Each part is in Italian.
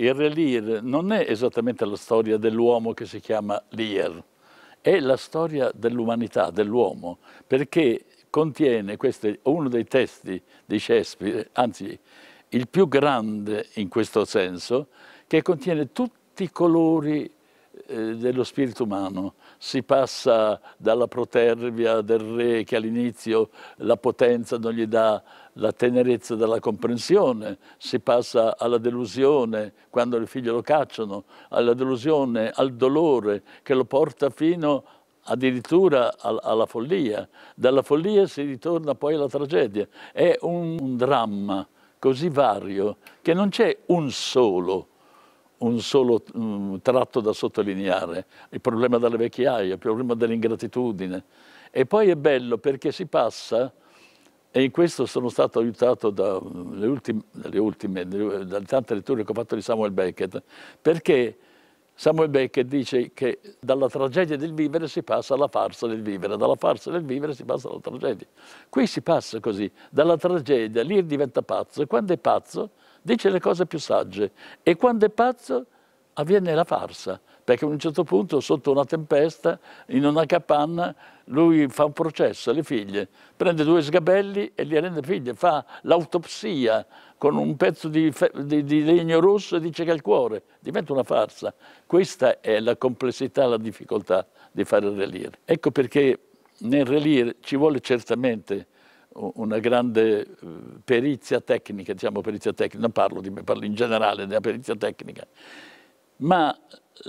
il re Lear non è esattamente la storia dell'uomo che si chiama Lear, è la storia dell'umanità, dell'uomo, perché contiene, questo è uno dei testi di Shakespeare, anzi il più grande in questo senso, che contiene tutti i colori eh, dello spirito umano. Si passa dalla protervia del re che all'inizio la potenza non gli dà la tenerezza della comprensione, si passa alla delusione quando il figlio lo cacciano, alla delusione, al dolore che lo porta fino addirittura alla follia. Dalla follia si ritorna poi alla tragedia. È un dramma così vario che non c'è un solo un solo um, tratto da sottolineare, il problema della vecchiaia, il problema dell'ingratitudine. E poi è bello perché si passa, e in questo sono stato aiutato da, mm, ultime, dalle ultime, dalle tante letture che ho fatto di Samuel Beckett, perché Samuel Beckett dice che dalla tragedia del vivere si passa alla farsa del vivere, dalla farsa del vivere si passa alla tragedia. Qui si passa così, dalla tragedia l'IR diventa pazzo e quando è pazzo dice le cose più sagge e quando è pazzo avviene la farsa, perché a un certo punto sotto una tempesta, in una capanna, lui fa un processo alle figlie, prende due sgabelli e li rende figlie, fa l'autopsia con un pezzo di, di, di, legno rosso e dice che ha il cuore, diventa una farsa. Questa è la complessità, la difficoltà di fare il reliere. Ecco perché nel reliere ci vuole certamente una grande eh, perizia tecnica, diciamo perizia tecnica, non parlo, di, me, parlo in generale della perizia tecnica, ma eh,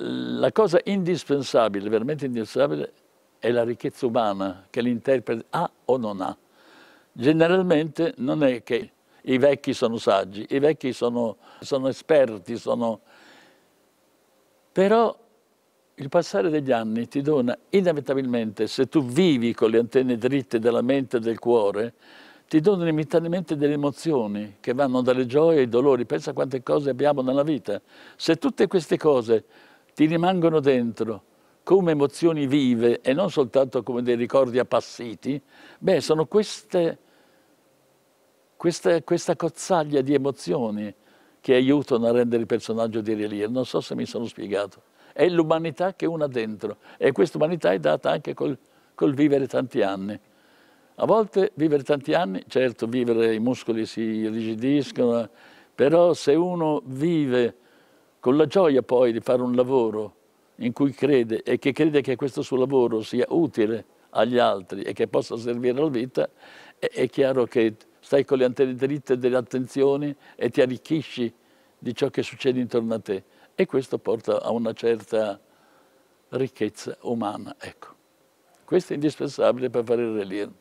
la cosa indispensabile, veramente indispensabile, è la ricchezza umana che l'interprete ha o non ha. Generalmente non è che i vecchi sono saggi, i vecchi sono, sono esperti, sono... però il passare degli anni ti dona inevitabilmente, se tu vivi con le antenne dritte della mente e del cuore, ti dona inevitabilmente delle emozioni che vanno dalle gioie ai dolori. Pensa quante cose abbiamo nella vita. Se tutte queste cose ti rimangono dentro come emozioni vive e non soltanto come dei ricordi appassiti, beh, sono queste, questa, questa cozzaglia di emozioni che aiutano a rendere il personaggio di Relier. Non so se mi sono spiegato è l'umanità che una dentro e questa umanità è data anche col, col vivere tanti anni. A volte vivere tanti anni, certo vivere i muscoli si rigidiscono, però se uno vive con la gioia poi di fare un lavoro in cui crede e che crede che questo suo lavoro sia utile agli altri e che possa servire alla vita, è, è chiaro che stai con le antenne dritte delle attenzioni e ti arricchisci di ciò che succede intorno a te e questo porta a una certa ricchezza umana. Ecco, questo è indispensabile per fare il rilievo.